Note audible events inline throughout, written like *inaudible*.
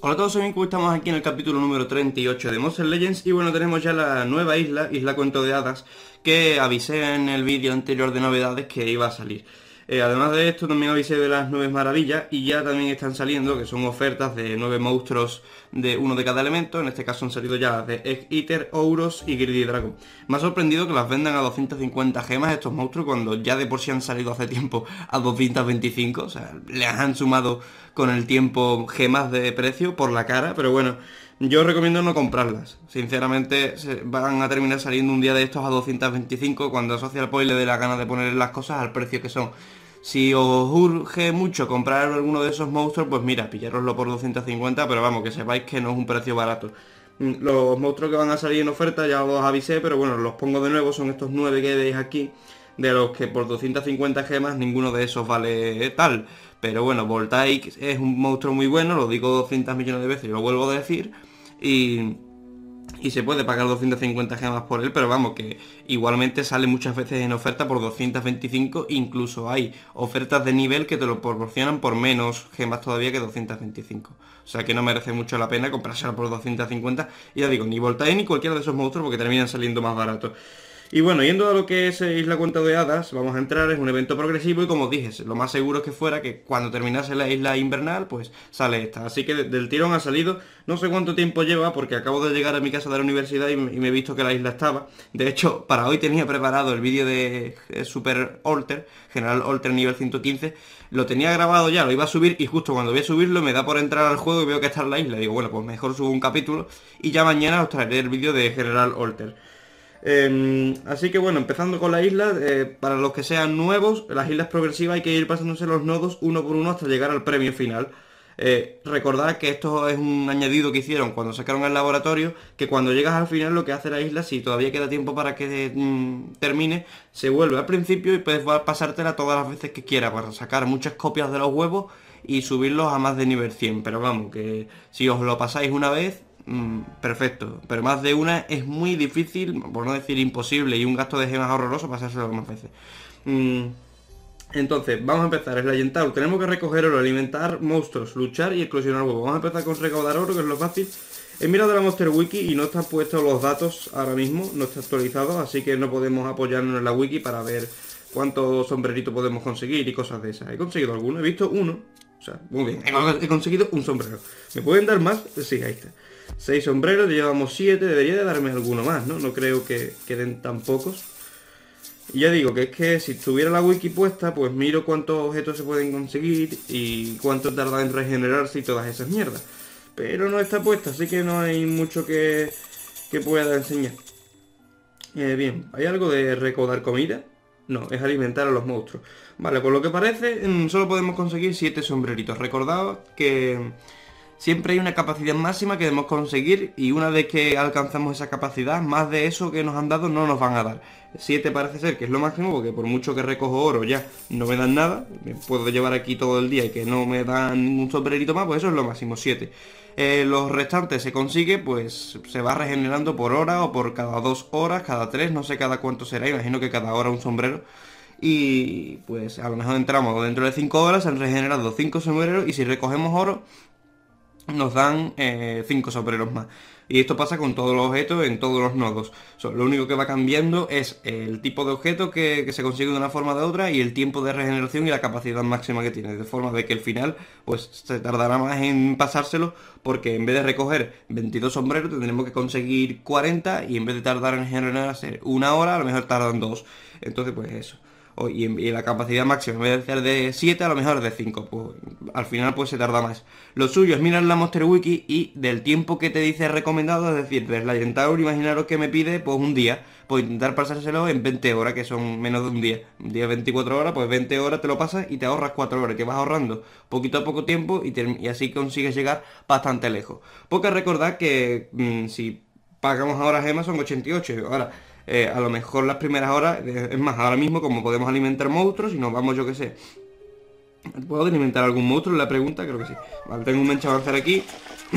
Hola a todos, soy estamos aquí en el capítulo número 38 de Monster Legends y bueno, tenemos ya la nueva isla, Isla Cuento de Hadas, que avisé en el vídeo anterior de novedades que iba a salir. Eh, además de esto, también avisé de las nueve maravillas y ya también están saliendo, que son ofertas de nueve monstruos de uno de cada elemento. En este caso han salido ya las de Egg Eater, Ouros y Greedy Dragon. Me ha sorprendido que las vendan a 250 gemas estos monstruos cuando ya de por sí han salido hace tiempo a 225. O sea, les han sumado con el tiempo gemas de precio por la cara, pero bueno... Yo recomiendo no comprarlas. Sinceramente, van a terminar saliendo un día de estos a 225 cuando a Social le dé la gana de poner las cosas al precio que son. Si os urge mucho comprar alguno de esos monstruos, pues mira, pillaroslo por 250, pero vamos, que sepáis que no es un precio barato. Mm, los monstruos que van a salir en oferta ya os avisé, pero bueno, los pongo de nuevo, son estos 9 que veis aquí, de los que por 250 gemas ninguno de esos vale tal. Pero bueno, Voltaic es un monstruo muy bueno, lo digo 200 millones de veces y lo vuelvo a decir y, se puede pagar 250 gemas por él, pero vamos, que igualmente sale muchas veces en oferta por 225, incluso hay ofertas de nivel que te lo proporcionan por menos gemas todavía que 225. O sea que no merece mucho la pena comprársela por 250, y ya digo, ni Voltae ni cualquiera de esos monstruos porque terminan saliendo más baratos. Y bueno, yendo a lo que es eh, Isla Cuenta de Hadas, vamos a entrar, es un evento progresivo y como dije, lo más seguro es que fuera que cuando terminase la isla invernal, pues sale esta. Así que del tirón ha salido, no sé cuánto tiempo lleva, porque acabo de llegar a mi casa de la universidad y, me he visto que la isla estaba. De hecho, para hoy tenía preparado el vídeo de eh, Super Alter, General Alter nivel 115, lo tenía grabado ya, lo iba a subir y justo cuando voy a subirlo me da por entrar al juego y veo que está en la isla. Digo, bueno, pues mejor subo un capítulo y ya mañana os traeré el vídeo de General Alter. Em, así que bueno, empezando con la isla, eh, para los que sean nuevos, las islas progresivas hay que ir pasándose los nodos uno por uno hasta llegar al premio final. Eh, recordad que esto es un añadido que hicieron cuando sacaron el laboratorio, que cuando llegas al final lo que hace la isla, si todavía queda tiempo para que mm, termine, se vuelve al principio y puedes pasártela todas las veces que quieras para sacar muchas copias de los huevos y subirlos a más de nivel 100. Pero vamos, que si os lo pasáis una vez, Mm, perfecto. Pero más de una es muy difícil, por no decir imposible, y un gasto de gemas horroroso pasárselo más veces. Mm, entonces, vamos a empezar, es la Tenemos que recoger oro, alimentar monstruos, luchar y explosionar. huevos. Vamos a empezar con recaudar oro, que es lo fácil. He mirado la Monster Wiki y no están puestos los datos ahora mismo, no está actualizado, así que no podemos apoyarnos en la wiki para ver cuántos sombreritos podemos conseguir y cosas de esas. He conseguido alguno, he visto uno, o sea, muy bien, he conseguido un sombrero. ¿Me pueden dar más? Sí, ahí está. 6 sombreros, llevamos 7, debería de darme alguno más, ¿no? No creo que queden tan pocos. Y ya digo que es que si tuviera la wiki puesta, pues miro cuántos objetos se pueden conseguir y cuánto tarda en regenerarse y todas esas mierdas. Pero no está puesta, así que no hay mucho que, que pueda enseñar. Eh, bien, ¿hay algo de recordar comida? No, es alimentar a los monstruos. Vale, por pues lo que parece, mm, solo podemos conseguir 7 sombreritos. Recordad que siempre hay una capacidad máxima que debemos conseguir y una vez que alcanzamos esa capacidad, más de eso que nos han dado no nos van a dar. 7 parece ser que es lo máximo, porque por mucho que recojo oro ya no me dan nada, me puedo llevar aquí todo el día y que no me dan ningún sombrerito más, pues eso es lo máximo, 7. Eh, los restantes se consigue, pues se va regenerando por hora o por cada 2 horas, cada 3, no sé cada cuánto será, imagino que cada hora un sombrero y pues a lo mejor entramos dentro de 5 horas, se han regenerado 5 sombreros y si recogemos oro, nos dan 5 eh, sombreros más. Y esto pasa con todos los objetos en todos los nodos. lo único que va cambiando es el tipo de objeto que, se consigue de una forma de otra y el tiempo de regeneración y la capacidad máxima que tiene. De forma de que el final pues se tardará más en pasárselo porque en vez de recoger 22 sombreros tendremos que conseguir 40 y en vez de tardar en generar una hora a lo mejor tardan dos. Entonces pues eso y, la capacidad máxima en vez de ser de 7 a lo mejor de 5 pues al final pues se tarda más lo suyo es mirar la Monster Wiki y del tiempo que te dice recomendado es decir de la Gentaur, imaginaros que me pide pues un día pues intentar pasárselo en 20 horas que son menos de un día un día 24 horas pues 20 horas te lo pasas y te ahorras 4 horas te vas ahorrando poquito a poco tiempo y, así consigues llegar bastante lejos porque recordad que mm, si pagamos ahora gemas son 88 ahora eh, a lo mejor las primeras horas, eh, es más, ahora mismo como podemos alimentar monstruos y nos vamos, yo que sé, ¿Puedo alimentar algún monstruo? La pregunta creo que sí Vale, tengo un mencho avanzar aquí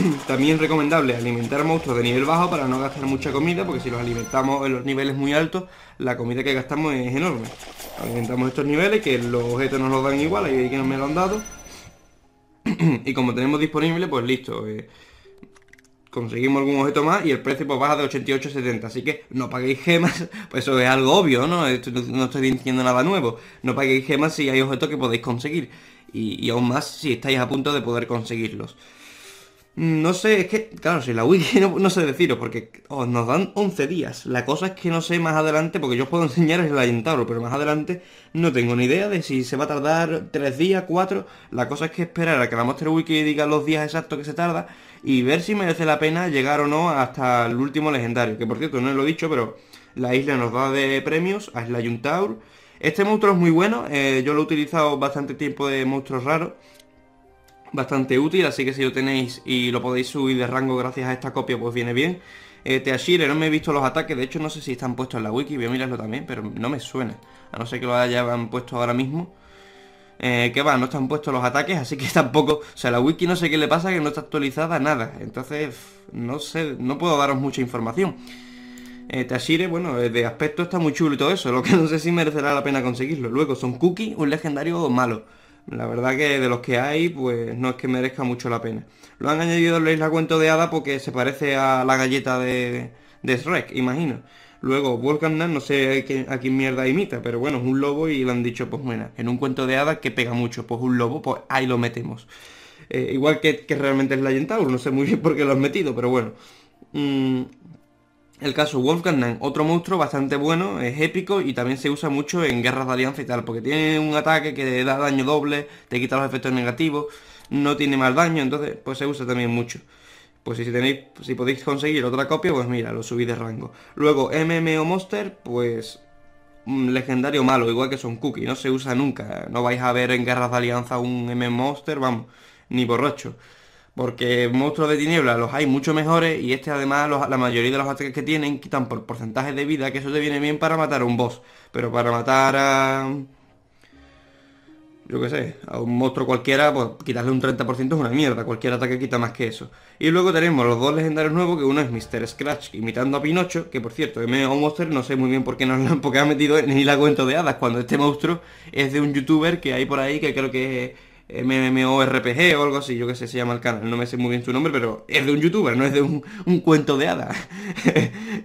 *clears throat* También recomendable alimentar monstruos de nivel bajo Para no gastar mucha comida Porque si los alimentamos en los niveles muy altos La comida que gastamos es enorme Alimentamos estos niveles que los objetos nos los dan igual Ahí que no me lo han dado *clears throat* Y como tenemos disponible, pues listo eh, conseguimos algún objeto más y el precio pues baja de 88 70. Así que no paguéis gemas, *laughs* pues eso es algo obvio, ¿no? no estoy diciendo nada nuevo. No paguéis gemas si hay objetos que podéis conseguir. Y, aún más si estáis a punto de poder conseguirlos. Mm, no sé, es que, claro, si la wiki *laughs* no, sé deciros, porque oh, nos dan 11 días. La cosa es que no sé más adelante, porque yo os puedo *laughs* enseñar el Ayentauro, pero más adelante no tengo ni idea de si se va a tardar 3 días, 4. La cosa es que esperar a que la Monster Wiki diga los días exactos que se tarda y ver si merece la pena llegar o no hasta el último legendario, que por cierto no lo he dicho, pero la isla nos da de premios, a Isla Yuntaur. Este monstruo es muy bueno, eh, yo lo he utilizado bastante tiempo de monstruos raros, bastante útil, así que si lo tenéis y lo podéis subir de rango gracias a esta copia, pues viene bien. Eh, Teashire, no me he visto los ataques, de hecho no sé si están puestos en la wiki, voy a mirarlo también, pero no me suena, a no ser que lo hayan puesto ahora mismo. Eh, que va, no están puestos los ataques, así que *laughs* tampoco, o sea, la wiki no sé qué le pasa, que no está actualizada nada, entonces no sé, no puedo daros mucha información. Eh, Tashire, bueno, eh, de aspecto está muy chulo y todo eso, lo que *laughs* no sé si merecerá la pena conseguirlo. Luego, son Cookie, un legendario malo. La verdad que de los que hay, pues no es que merezca mucho la pena. Lo han añadido en la cuento de hada porque se parece a la galleta de, de Shrek, imagino. Luego, Wolfgang no sé a quién mierda imita, pero bueno, es un lobo y lo han dicho, pues bueno, en un cuento de hadas que pega mucho, pues un lobo, pues ahí lo metemos. Eh, igual que, que, realmente es la Tower, no sé muy bien por qué lo han metido, pero bueno. Mm, el caso Wolfgang, otro monstruo bastante bueno, es épico y también se usa mucho en guerras de alianza y tal, porque tiene un ataque que da daño doble, te quita los efectos negativos, no tiene más daño, entonces pues se usa también mucho. Pues si tenéis, si podéis conseguir otra copia, pues mira, lo subí de rango. Luego, MMO Monster, pues un legendario malo, igual que son cookies, no se usa nunca. No vais a ver en guerras de alianza un MMO Monster, vamos, ni borracho. Porque monstruos de tinieblas los hay mucho mejores y este además la mayoría de los ataques que tienen quitan por porcentaje de vida, que eso te viene bien para matar a un boss. Pero para matar a yo qué sé, a un monstruo cualquiera, pues quitarle un 30% es una mierda, cualquier ataque quita más que eso. Y luego tenemos los dos legendarios nuevos, que uno es Mr. Scratch imitando a Pinocho, que por cierto, MMO Monster, no sé muy bien por qué no lo han, porque ha metido ni la cuento de hadas, cuando este monstruo es de un youtuber que hay por ahí, que creo que es MMORPG o algo así, yo qué sé, se llama el canal, no me sé muy bien su nombre, pero es de un youtuber, no es de un, cuento de hadas. *laughs*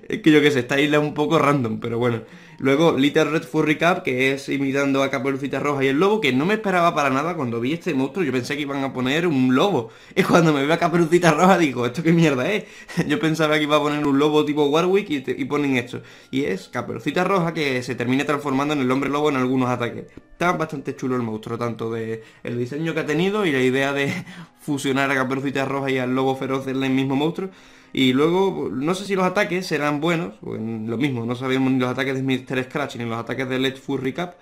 es que yo qué sé, esta isla es un poco random, pero bueno. Luego Little Red Furry Cap, que es imitando a Caperucita Roja y el Lobo, que no me esperaba para nada cuando vi este monstruo, yo pensé que iban a poner un lobo. Y cuando me veo a Caperucita Roja digo, ¿esto qué mierda es? *laughs* Yo pensaba que iba a poner un lobo tipo Warwick y, ponen esto. Y es Caperucita Roja que se termina transformando en el hombre lobo en algunos ataques. Está bastante chulo el monstruo, tanto de el diseño que ha tenido y la idea de *laughs* fusionar a Caperucita Roja y al lobo feroz en el mismo monstruo. Y luego, no sé si los ataques serán buenos, lo mismo, no sabemos ni los ataques de Mr. Scratch, ni los ataques de Let Furry Recap.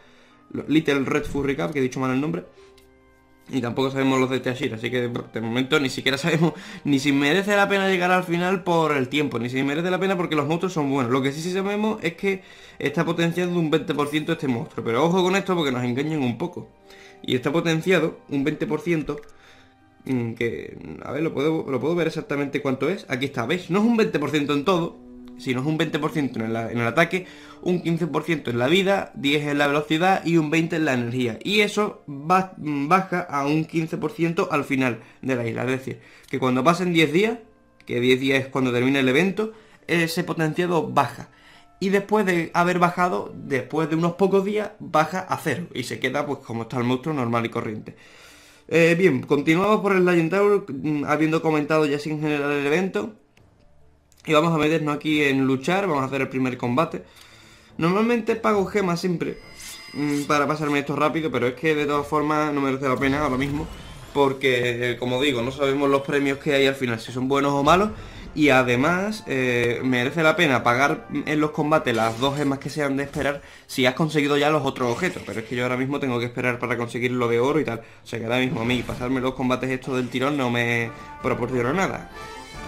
Little Red Furry Cap, que he dicho mal el nombre, y tampoco sabemos los de Teashir, así que de momento ni siquiera *laughs* sabemos ni si merece la pena llegar al final por el tiempo, ni si merece la pena porque los monstruos son buenos. Lo que sí, sí sabemos es que está potenciado un 20% este monstruo, pero ojo con esto porque nos engañan un poco. Y está potenciado un 20% Mm, que, a ver, lo puedo, lo puedo ver exactamente cuánto es. Aquí está, ¿veis? No es un 20% en todo, sino es un 20% en, el ataque, un 15% en la vida, 10 en la velocidad y un 20 en la energía. Y eso baja a un 15% al final de la isla. Es decir, que cuando pasen 10 días, que 10 días es cuando termina el evento, ese potenciado baja. Y después de haber bajado, después de unos pocos días, baja a cero. Y se queda pues como está el monstruo normal y corriente. Eh, bien, continuamos por el Lion Tower, mm, habiendo comentado ya sin generar el evento. Y vamos a meternos aquí en luchar, vamos a hacer el primer combate. Normalmente pago gemas siempre mm, para pasarme esto rápido, pero es que de todas formas no merece la pena ahora mismo. Porque, eh, como digo, no sabemos los premios que hay al final, si son buenos o malos y además eh, merece la pena pagar en los combates las dos gemas que se han de esperar si has conseguido ya los otros objetos, pero es que yo ahora mismo tengo que esperar para conseguir lo de oro y tal, o sea que ahora mismo a mí pasarme los combates estos del tirón no me proporciona nada.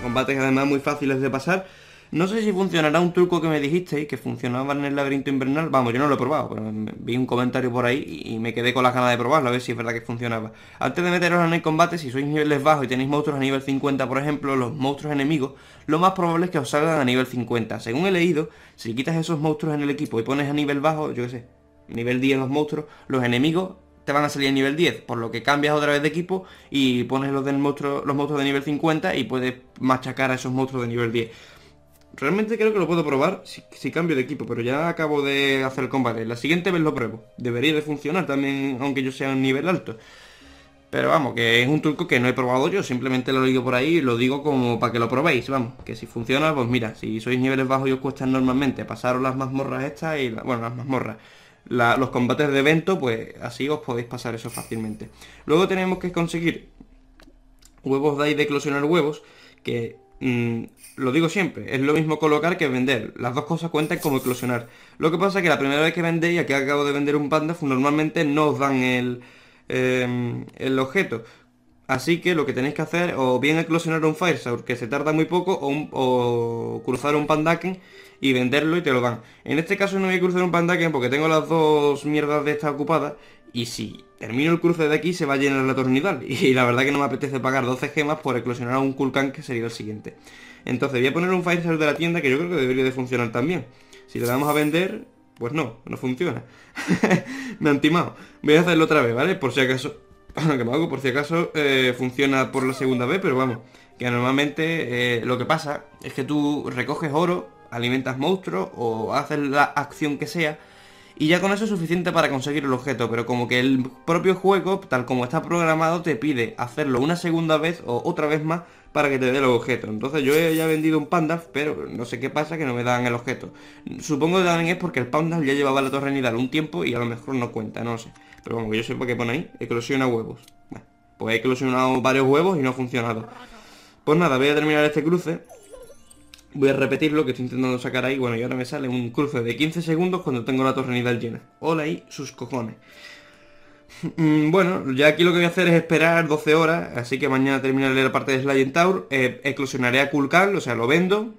Combates además muy fáciles de pasar no sé si funcionará un truco que me dijisteis, que funcionaba en el laberinto invernal. Vamos, yo no lo he probado, pero vi un comentario por ahí y me quedé con las ganas de probarlo, a ver si es verdad que funcionaba. Antes de meteros en el combate, si sois niveles bajos y tenéis monstruos a nivel 50, por ejemplo, los monstruos enemigos, lo más probable es que os salgan a nivel 50. Según he leído, si quitas esos monstruos en el equipo y pones a nivel bajo, yo qué sé, nivel 10 los monstruos, los enemigos te van a salir a nivel 10, por lo que cambias otra vez de equipo y pones los, del los monstruos de nivel 50 y puedes machacar a esos monstruos de nivel 10. Realmente creo que lo puedo probar si, cambio de equipo, pero ya acabo de hacer el combate. La siguiente vez lo pruebo. Debería de funcionar también, aunque yo sea un nivel alto. Pero vamos, que es un truco que no he probado yo, simplemente lo digo por ahí y lo digo como para que lo probéis, vamos. Que si funciona, pues mira, si sois niveles bajos y os cuestan normalmente pasaros las mazmorras estas y, bueno, las mazmorras. los combates de evento, pues así os podéis pasar eso fácilmente. Luego tenemos que conseguir huevos de ahí de eclosionar huevos, que Mm, lo digo siempre, es lo mismo colocar que vender. Las dos cosas cuentan como eclosionar. Lo que pasa es que la primera vez que vendéis, que acabo de vender un panda, pues, normalmente no os dan el, em, el objeto. Así que lo que tenéis que hacer, o bien eclosionar un saur que se tarda muy poco, o, cruzar un Pandaken y venderlo y te lo dan. En este caso no voy a cruzar un Pandaken porque tengo las dos mierdas de estas ocupadas y si termino el cruce de aquí se va a llenar la tornidal. *laughs* Y la verdad que no me apetece pagar 12 gemas por eclosionar a un Kulkan que sería el siguiente. Entonces voy a poner un Fire de la tienda que yo creo que debería de funcionar también. Si le damos a vender, pues no, no funciona. *laughs* me han timado. Voy a hacerlo otra vez, ¿vale? Por si acaso... *laughs* Bueno, que me hago, por si acaso eh, funciona por la segunda vez, pero vamos. Que normalmente eh, lo que pasa es que tú recoges oro, alimentas monstruos o haces la acción que sea y ya con eso es suficiente para conseguir el objeto, pero como que el propio juego, tal como está programado, te pide hacerlo una segunda vez o otra vez más para que te dé el objeto. Entonces yo he ya vendido un panda pero no sé qué pasa que no me dan el objeto. Supongo que también es porque el panda ya llevaba la torre nidal un tiempo y a lo mejor no cuenta, no sé. Pero como que yo por qué pone ahí, eclosiona huevos. pues he eclosionado varios huevos y no ha funcionado. Pues nada, voy a terminar este cruce Voy a repetir lo que estoy intentando sacar ahí. Bueno, y ahora me sale un cruce de 15 segundos cuando tengo la torre nivel llena. Hola y sus cojones. *laughs* Mm, bueno, ya aquí lo que voy a hacer es esperar 12 horas, así que mañana terminaré la parte de Slay Tower, eh, a Kulkan, o sea, lo vendo,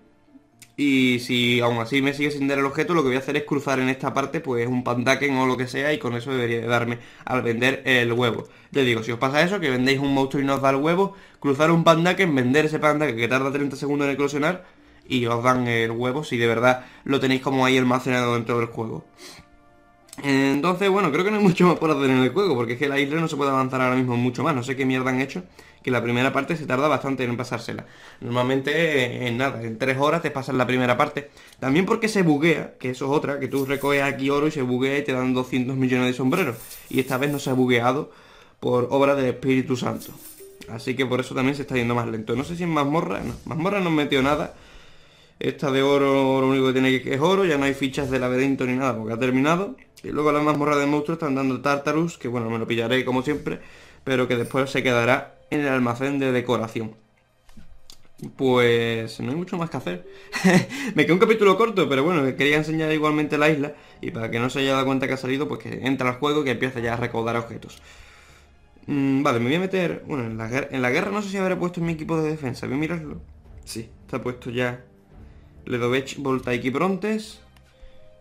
y si aún así me sigue sin dar el objeto, lo que voy a hacer es cruzar en esta parte pues un pandaken o lo que sea y con eso debería darme al vender el huevo. Ya digo, si os pasa eso, que vendéis un monstruo y no os da el huevo, cruzar un pandaken, vender ese pandaken que tarda 30 segundos en eclosionar, y os dan el huevo si de verdad lo tenéis como ahí almacenado dentro del juego. Entonces, bueno, creo que no hay *laughs* mucho más por hacer en el juego, porque es que la isla no se puede avanzar ahora mismo mucho más. No sé qué mierda han hecho, que la primera parte se tarda bastante en pasársela. Normalmente eh, en nada, en tres horas te pasas la primera parte. También porque se buguea, que eso es otra, que tú recoges aquí oro y se buguea y te dan 200 millones de sombreros. Y esta vez no se ha bugueado por obra del Espíritu Santo. Así que por eso también se está yendo más lento. No sé si en mazmorra, no, mazmorra no metió nada esta de oro lo único que tiene que es oro, ya no hay fichas de laberinto ni nada, porque ha terminado. Y luego la mazmorra de monstruos están dando Tartarus, que bueno, me lo pillaré como siempre, pero que después se quedará en el almacén de decoración. Pues no hay mucho más que hacer. *laughs* me queda un capítulo corto, pero bueno, quería enseñar igualmente la isla y para que no se haya dado cuenta que ha salido, pues que entra al juego y que empieza ya a recaudar objetos. Mm, vale, me voy a meter... Bueno, en la, guerra no sé si habré puesto mi equipo de defensa, voy a mirarlo. Sí, está puesto ya Ledovech, Volta y prontes.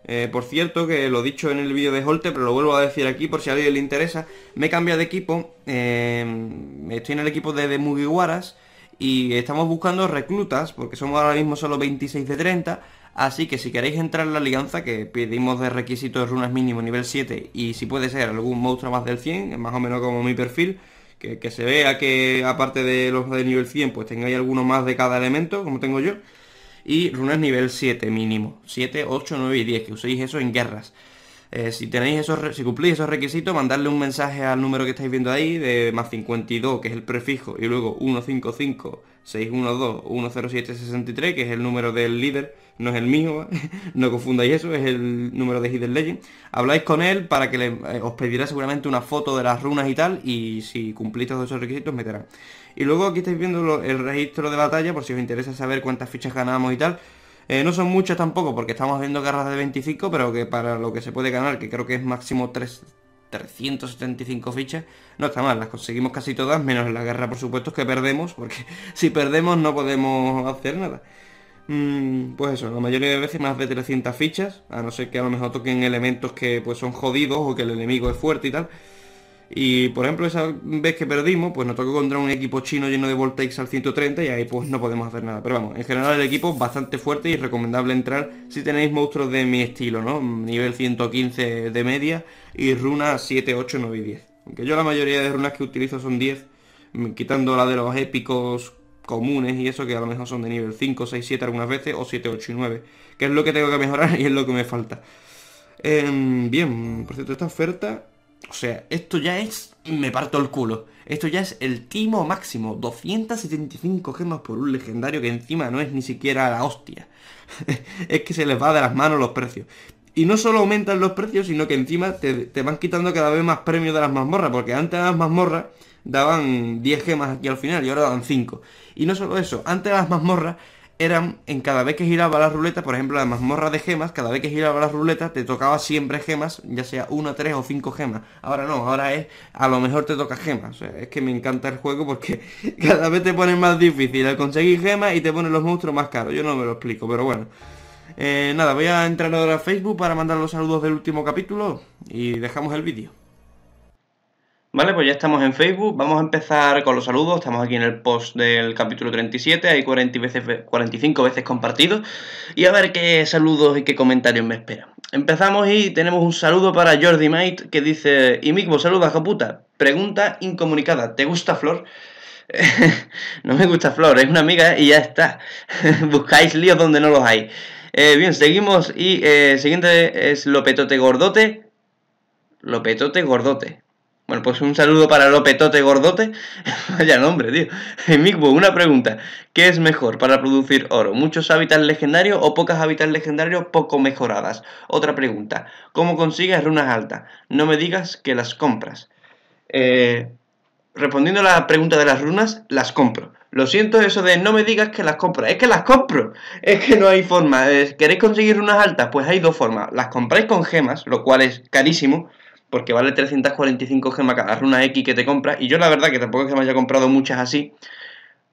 Eh, por cierto, que lo he dicho en el vídeo de Holte, pero lo vuelvo a decir aquí por si a alguien le interesa. Me he cambiado de equipo, em, estoy en el equipo de, de, Mugiwaras y estamos buscando reclutas, porque somos ahora mismo solo 26 de 30. Así que si queréis entrar en la alianza, que pedimos de requisitos runas mínimo nivel 7 y si puede ser algún monstruo más del 100, más o menos como mi perfil, que se vea que aparte de los de nivel 100, pues tengáis alguno más de cada elemento, como tengo yo y runas nivel 7 mínimo. 7, 8, 9 y 10, que uséis eso en guerras. Eh, si tenéis si cumplís esos requisitos, mandadle un mensaje al número que estáis viendo ahí de más 52, que es el prefijo, y luego 155 612 10763, que es el número del líder, no es el mío, ¿eh? *laughs* no confundáis eso, es el número de Hidden Legend. Habláis con él para que eh, os pedirá seguramente una foto de las runas y tal, y si cumplís todos esos requisitos, meterá. Y luego aquí estáis viendo el registro de batalla, por si os interesa saber cuántas fichas ganamos y tal. Eh, no son muchas tampoco, porque estamos viendo guerras de 25, pero que para lo que se puede ganar, que creo que es máximo 3, 375 fichas, no está mal, las conseguimos casi todas, menos la guerra, por supuesto, que perdemos, porque *laughs* si perdemos no podemos hacer nada. Mm, pues eso, la mayoría de veces más de 300 fichas, a no ser que a lo mejor toquen elementos que pues son jodidos o que el enemigo es fuerte y tal. Y por ejemplo, esa vez que perdimos, pues nos tocó contra un equipo chino lleno de Voltex al 130 y ahí pues no podemos hacer nada. Pero vamos, en general el equipo es bastante fuerte y recomendable entrar si tenéis monstruos de mi estilo, ¿no? Nivel 115 de media y runas 7, 8, 9 y 10. Aunque yo la mayoría de runas que utilizo son 10, mm, quitando la de los épicos comunes y eso que a lo mejor son de nivel 5, 6, 7 algunas veces o 7, 8 y 9, que es lo que tengo que mejorar *laughs* y es lo que me falta. Em, bien, por cierto, esta oferta o sea, esto ya es... Me parto el culo. Esto ya es el timo máximo. 275 gemas por un legendario que encima no es ni siquiera la hostia. *laughs* es que se les va de las manos los precios. Y no solo aumentan los precios, sino que encima te, van quitando cada vez más premios de las mazmorras. Porque antes de las mazmorras daban 10 gemas aquí al final y ahora dan 5. Y no solo eso, antes de las mazmorras eran en cada vez que giraba la ruleta, por ejemplo, la mazmorra de gemas, cada vez que giraba la ruleta te tocaba siempre gemas, ya sea una, tres o cinco gemas. Ahora no, ahora es a lo mejor te toca gemas. es que me encanta el juego porque *laughs* cada vez te pone más difícil al conseguir gemas y te pone los monstruos más caros. Yo no me lo explico, pero bueno. Eh, nada, voy a entrar ahora a Facebook para mandar los saludos del último capítulo y dejamos el vídeo. Vale, pues ya estamos en Facebook. Vamos a empezar con los saludos. Estamos aquí en el post del capítulo 37. Hay veces, 45 veces compartidos. Y a ver qué saludos y qué comentarios me esperan. Empezamos y tenemos un saludo para Jordi Mate que dice: Y Mikbo, saluda, caputa. Pregunta incomunicada: ¿Te gusta Flor? *laughs* no me gusta Flor, es una amiga y ya está. *laughs* Buscáis líos donde no los hay. Eh, bien, seguimos y el eh, siguiente es Lopetote Gordote. Lopetote Gordote. Bueno, pues un saludo para Lopetote Gordote. *laughs* Vaya nombre, tío. *laughs* Micbo una pregunta. ¿Qué es mejor para producir oro? ¿Muchos hábitats legendarios o pocas hábitats legendarios poco mejoradas? Otra pregunta. ¿Cómo consigues runas altas? No me digas que las compras. Eh, respondiendo a la pregunta de las runas, las compro. Lo siento eso de no me digas que las compras. Es que las compro. Es que no hay forma. Eh, ¿Queréis conseguir runas altas? Pues hay dos formas. Las compráis con gemas, lo cual es carísimo porque vale 345 gemas cada runa X que te compras, y yo la verdad que tampoco es que me haya comprado muchas así,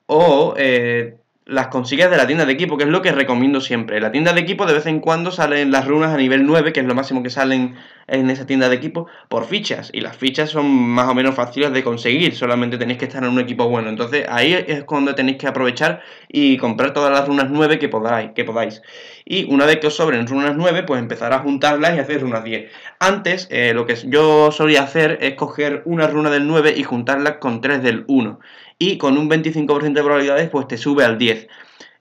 o eh, las consigues de la tienda de equipo, que es lo que recomiendo siempre. La tienda de equipo de vez en cuando salen las runas a nivel 9, que es lo máximo que salen en esa tienda de equipo, por fichas. Y las fichas son más o menos fáciles de conseguir, solamente tenéis que estar en un equipo bueno. Entonces ahí es cuando tenéis que aprovechar y comprar todas las runas 9 que podáis. Que podáis. Y una vez que os sobren runas 9, pues empezar a juntarlas y hacer runas 10. Antes, eh, lo que yo solía hacer es coger una runa del 9 y juntarla con tres del 1 y con un 25% de probabilidades pues te sube al 10.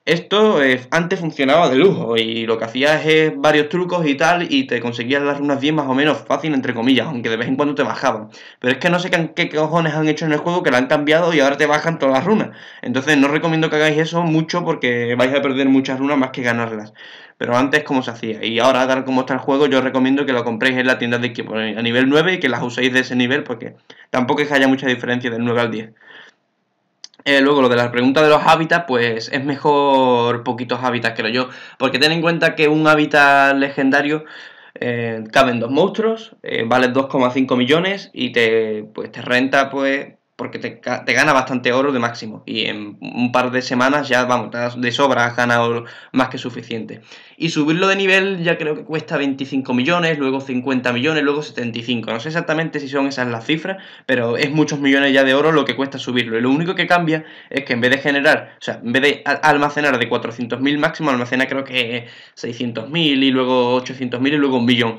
Esto eh, antes funcionaba de lujo y lo que hacías es varios trucos y tal y te conseguías las runas 10 más o menos fácil, entre comillas, aunque de vez en cuando te bajaban. Pero es que no sé qué, cojones han hecho en el juego que la han cambiado y ahora te bajan todas las runas. Entonces no recomiendo que hagáis eso mucho porque vais a perder muchas runas más que ganarlas. Pero antes como se hacía y ahora tal como está el juego yo recomiendo que lo compréis en la tienda de equipo a nivel 9 y que las uséis de ese nivel porque tampoco es que haya mucha diferencia del 9 al 10. Eh, luego, lo de la pregunta de los hábitats, pues es mejor poquitos hábitats, lo yo. Porque ten en cuenta que un hábitat legendario eh, caben dos monstruos, eh, vale 2,5 millones y te, pues, te renta pues porque te, gana bastante oro de máximo. Y en un par de semanas ya, vamos, de sobra has ganado más que suficiente. Y subirlo de nivel ya creo que cuesta 25 millones, luego 50 millones, luego 75. No sé exactamente si son esas las cifras, pero es muchos millones ya de oro lo que cuesta subirlo. Y lo único que cambia es que en vez de generar, o sea, en vez de almacenar de 400.000 máximo, almacena creo que 600.000 y luego 800.000 y luego un millón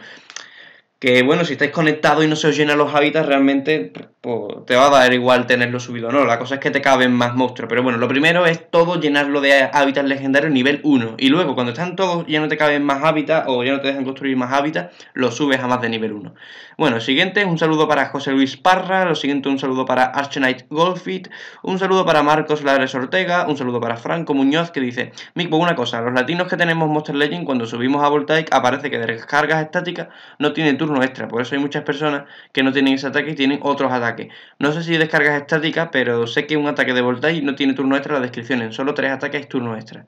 que bueno, si estáis conectados y no se os llenan los hábitats, realmente pues, te va a dar igual tenerlo subido o no. La cosa es que te caben más monstruos. Pero bueno, lo primero es todo llenarlo de hábitats legendarios nivel 1. Y luego, cuando están todos, ya no te caben más hábitats o ya no te dejan construir más hábitats, lo subes a más de nivel 1. Bueno, siguiente, un saludo para José Luis Parra. Lo siguiente, un saludo para Archonite Golfit. Un saludo para Marcos Lares Ortega. Un saludo para Franco Muñoz que dice: Mick, pues una cosa, los latinos que tenemos Monster Legend, cuando subimos a Voltaic, aparece que de descargas estáticas no tienen turno extra. Por eso hay muchas personas que no tienen ese ataque y tienen otros ataques no sé si descargas estática, pero sé que un ataque de y no tiene turno extra en la descripción. En solo tres ataques es turno extra.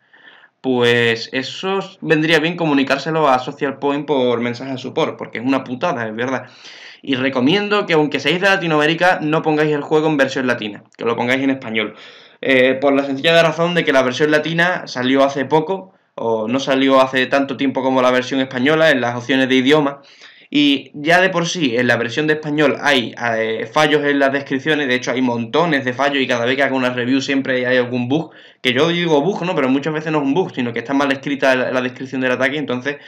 Pues eso vendría bien comunicárselo a Social Point por mensaje de support, porque es una putada, es verdad. Y recomiendo que aunque seáis de Latinoamérica, no pongáis el juego en versión latina, que lo pongáis en español. Eh, por la sencilla razón de que la versión latina salió hace poco, o no salió hace tanto tiempo como la versión española en las opciones de idioma. Y ya de por sí, en la versión de español hay eh, fallos en las descripciones, de hecho hay montones de fallos y cada vez que hago una review siempre hay algún bug, que yo digo bug, ¿no? Pero muchas veces no es un bug, sino que está mal escrita la, descripción del ataque, entonces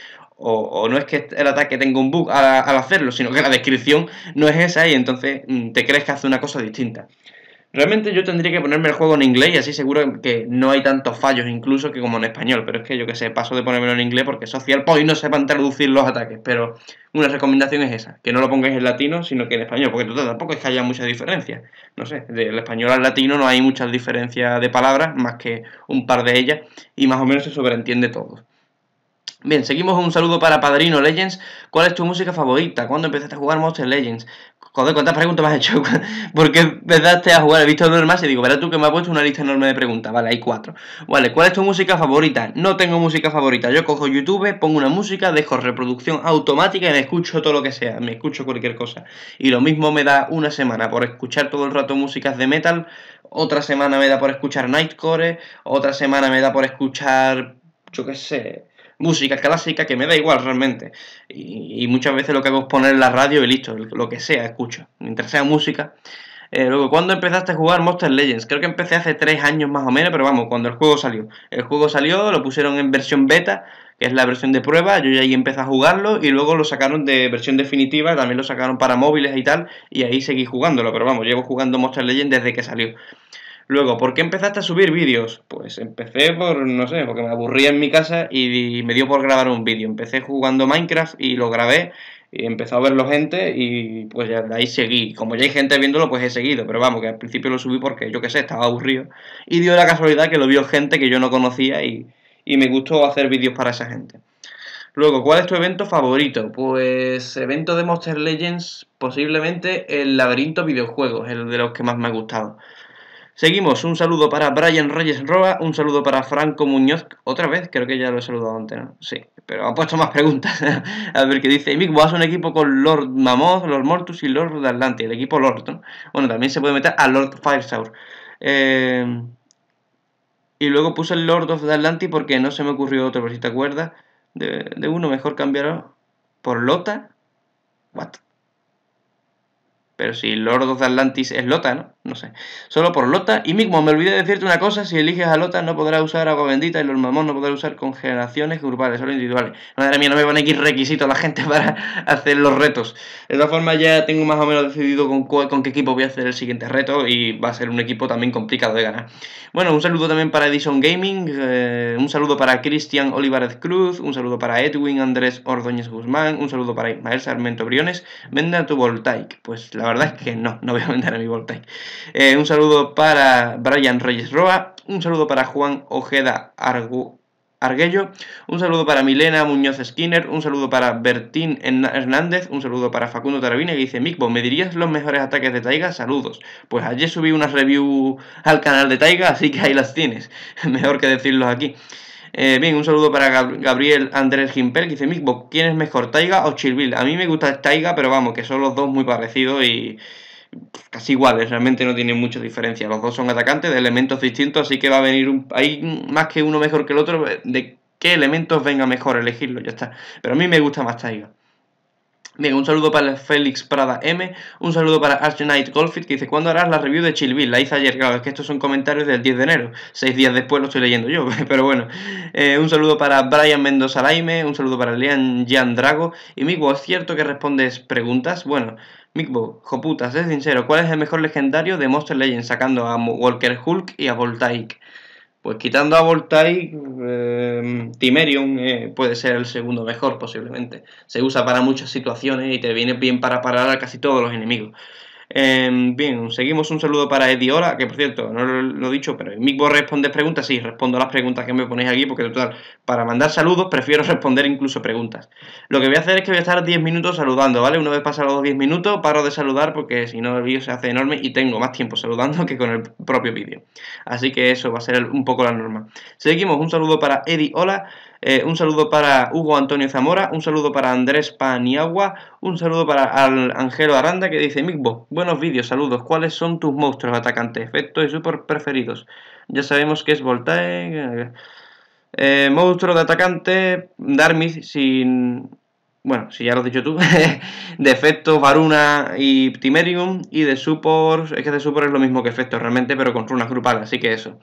o, no es que el ataque tenga un bug al hacerlo, sino que la descripción no es esa y entonces mm, te crees que hace una cosa distinta. Realmente yo tendría que ponerme el juego en inglés y así seguro que no hay tantos fallos incluso que como en español, pero es que yo que sé, paso de ponérmelo en inglés porque Social Point no sepan traducir los ataques, pero una recomendación es esa, que no lo pongáis en latino sino que en español, porque tampoco es que haya mucha diferencia no sé, del español al latino no hay muchas diferencias de palabras más que un par de ellas y más o menos se sobreentiende todo. Bien, seguimos un saludo para Padrino Legends. ¿Cuál es tu música favorita? ¿Cuándo empezaste a jugar Monster Legends? Joder, ¿cuántas preguntas me has hecho? *laughs* Porque verdad te a jugar? He visto normal más y digo, ¿verdad tú que me has puesto una lista enorme de preguntas. Vale, hay cuatro. Vale, ¿cuál es tu música favorita? No tengo música favorita. Yo cojo YouTube, pongo una música, dejo reproducción automática y me escucho todo lo que sea. Me escucho cualquier cosa. Y lo mismo me da una semana por escuchar todo el rato músicas de metal. Otra semana me da por escuchar Nightcore. Otra semana me da por escuchar, yo qué sé, música clásica que me da igual realmente. Y, muchas veces lo que hago es poner la radio y listo, lo que sea, escucho. Mientras sea música. Eh, luego, ¿cuándo empezaste a jugar Monster Legends? Creo que empecé hace tres años más o menos, pero vamos, cuando el juego salió. El juego salió, lo pusieron en versión beta, que es la versión de prueba, yo ya ahí empecé a jugarlo y luego lo sacaron de versión definitiva, también lo sacaron para móviles y tal, y ahí seguí jugándolo, pero vamos, llevo jugando Monster Legends desde que salió. Luego, ¿por qué empezaste a subir vídeos? Pues empecé por, no sé, porque me aburría en mi casa y me dio por grabar un vídeo. Empecé jugando Minecraft y lo grabé y empezó a verlo gente y pues ya de ahí seguí. Como ya hay gente viéndolo, pues he seguido, pero vamos, que al principio lo subí porque yo qué sé, estaba aburrido. Y dio la casualidad que lo vio gente que yo no conocía y, y me gustó hacer vídeos para esa gente. Luego, ¿cuál es tu evento favorito? Pues evento de Monster Legends, posiblemente el laberinto videojuegos, el de los que más me ha gustado. Seguimos, un saludo para Brian Reyes Roa, un saludo para Franco Muñoz, otra vez, creo que ya lo he saludado antes, ¿no? Sí, pero ha puesto más preguntas. *laughs* a ver qué dice. Mick vas un equipo con Lord Mammoth, Lord Mortus y Lord Atlante, el equipo Lord, ¿no? Bueno, también se puede meter a Lord Firesaur. Eh, y luego puse el Lord of the porque no se me ocurrió otro, pero si te acuerdas de, de uno, mejor cambiarlo por Lota. What? Pero si Lord of Atlantis es Lota, ¿no? No sé. Solo por Lota. Y mismo, me olvidé de decirte una cosa. Si eliges a Lota, no podrás usar agua bendita y los mamón no podrás usar congelaciones grupales, solo individuales. Madre mía, no me van a ir requisitos a la gente *laughs* para hacer los retos. De esta forma ya tengo más o menos decidido con, con qué equipo voy a hacer el siguiente reto. Y va a ser un equipo también complicado de ganar. Bueno, un saludo también para Edison Gaming. Eh, un saludo para Cristian Olivares Cruz. Un saludo para Edwin Andrés Ordóñez Guzmán. Un saludo para Ismael Sarmento Briones. Venda tu Voltaic. Pues la verdad es que no, no voy a a mi Voltaic. Eh, un saludo para Brian Reyes Roa, un saludo para Juan Ojeda Arguello, un saludo para Milena Muñoz Skinner, un saludo para Bertín Hernández, un saludo para Facundo Tarabina que dice, Micbo, ¿me dirías los mejores ataques de Taiga? Saludos. Pues ayer subí una review al canal de Taiga, así que ahí las tienes. *laughs* Mejor que decirlos aquí. Eh, bien, un saludo para Gabriel Andrés Gimpel, que dice, ¿quién es mejor, Taiga o Chilville? A mí me gusta Taiga, pero vamos, que son los dos muy parecidos y casi iguales, realmente no tienen mucha diferencia. Los dos son atacantes de elementos distintos, así que va a venir un... Hay más que uno mejor que el otro, de qué elementos venga mejor elegirlo, ya está. Pero a mí me gusta más Taiga. Bien, un saludo para Félix Prada M, un saludo para Arch Knight Golfit que dice, ¿cuándo harás la review de Chillville? La hice ayer, claro, es que estos son comentarios del 10 de enero, seis días después lo estoy leyendo yo, *laughs* pero bueno. Eh, un saludo para Brian Mendoza Laime, un saludo para Lian Jan Drago, y Mikbo, ¿es cierto que respondes preguntas? Bueno, Mikbo, joputas, es sincero, ¿cuál es el mejor legendario de Monster Legends sacando a Walker Hulk y a Voltaic? Pues quitando a Voltaic, eh, Timerion eh, puede ser el segundo mejor posiblemente. Se usa para muchas situaciones y te viene bien para parar a casi todos los enemigos. Em, bien, seguimos un saludo para hola, que por cierto, no lo, he dicho, pero en vos respondes preguntas, sí, respondo las preguntas que me ponéis aquí, porque total, para mandar saludos prefiero *laughs* responder incluso preguntas. Lo que voy a hacer es que voy a estar 10 minutos saludando, ¿vale? Una vez pasados los 10 minutos paro de saludar porque si no el vídeo se hace enorme y tengo más tiempo saludando *laughs* que con el propio vídeo. Así que eso va a ser un poco la norma. Seguimos, un saludo para Eddie Hola eh, un saludo para Hugo Antonio Zamora, un saludo para Andrés Paniagua, un saludo para al Angelo Aranda que dice, Micbo, buenos vídeos, saludos, ¿cuáles son tus monstruos atacantes, efectos y super preferidos? Ya sabemos que es Voltae, eh, eh, monstruo de atacante, Darmis sin... Bueno, si ya lo has dicho tú, *laughs* de efectos Varuna y Ptimerium y de support, es que de support es lo mismo que efectos realmente, pero con runas grupales, así que eso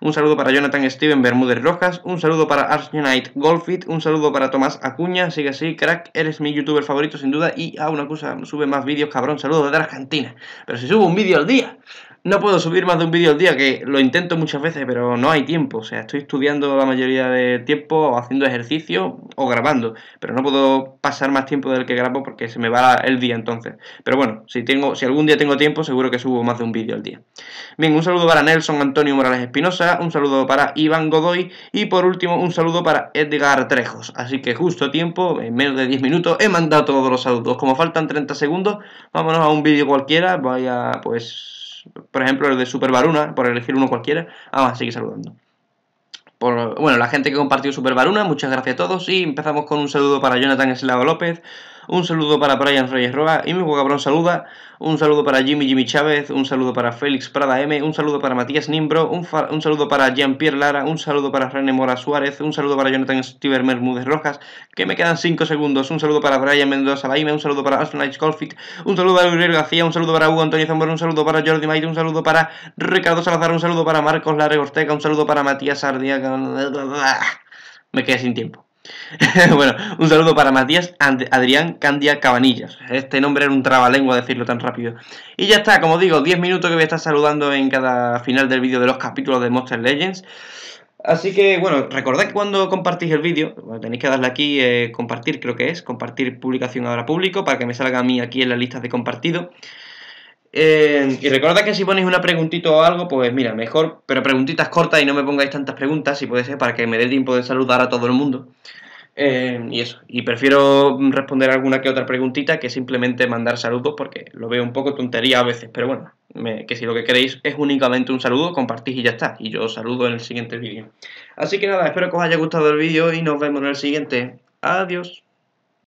un saludo para Jonathan Steven Bermúdez Rojas, un saludo para Ars Unite Golfit, un saludo para Tomás Acuña, sigue así, crack, eres mi youtuber favorito sin duda y a ah, una cosa, sube más vídeos, cabrón, saludos desde Argentina. Pero si subo un vídeo al día, no puedo subir más de un vídeo al día, que lo intento muchas veces, pero no hay tiempo. O sea, estoy estudiando la mayoría del tiempo, o haciendo ejercicio o grabando, pero no puedo pasar más tiempo del que grabo porque se me va el día entonces. Pero bueno, si, tengo, si algún día tengo tiempo, seguro que subo más de un vídeo al día. Bien, un saludo para Nelson Antonio Morales Espinosa, un saludo para Iván Godoy y por último un saludo para Edgar Trejos. Así que justo a tiempo, en menos de 10 minutos, he mandado todos los saludos. Como faltan 30 segundos, vámonos a un vídeo cualquiera, vaya pues por ejemplo, el de Super Baruna, por elegir uno cualquiera. Ah, va, sigue saludando. Por, bueno, la gente que compartió Super Baruna, muchas gracias a todos. Y empezamos con un saludo para Jonathan Eslava López, un saludo para Brian Reyes Roa y mi cabrón saluda. Un saludo para Jimmy Jimmy Chávez. Un saludo para Félix Prada M. Un saludo para Matías Nimbro. Un, saludo para Jean-Pierre Lara. Un saludo para René Mora Suárez. Un saludo para Jonathan Stever Mermúdez Rojas. Que me quedan 5 segundos. Un saludo para Brian Mendoza Laime. Un saludo para Alfonso Un saludo para Uriel García. Un saludo para Hugo Antonio Zambor. Un saludo para Jordi Maite. Un saludo para Ricardo Salazar. Un saludo para Marcos Larre Ortega. Un saludo para Matías Ardiaga. Me quedé sin tiempo. *laughs* bueno, un saludo para Matías Adrián Candia Cabanillas. Este nombre era un trabalengua decirlo tan rápido. Y ya está, como digo, 10 minutos que voy a estar saludando en cada final del vídeo de los capítulos de Monster Legends. Así que, bueno, recordad que cuando compartís el vídeo, tenéis que darle aquí eh, compartir, creo que es, compartir publicación ahora público, para que me salga a mí aquí en la lista de compartido y eh, recordad que si ponéis una preguntita o algo, pues mira, mejor, pero preguntitas cortas y no me pongáis tantas preguntas, si puede ser, para que me dé el tiempo de saludar a todo el mundo. Eh, y eso, y prefiero responder alguna que otra preguntita que simplemente mandar saludos porque lo veo un poco tontería a veces, pero bueno, que si lo que queréis es únicamente un saludo, compartís y ya está, y yo os saludo en el siguiente vídeo. Así que nada, espero que os haya gustado el vídeo y nos vemos en el siguiente. Adiós.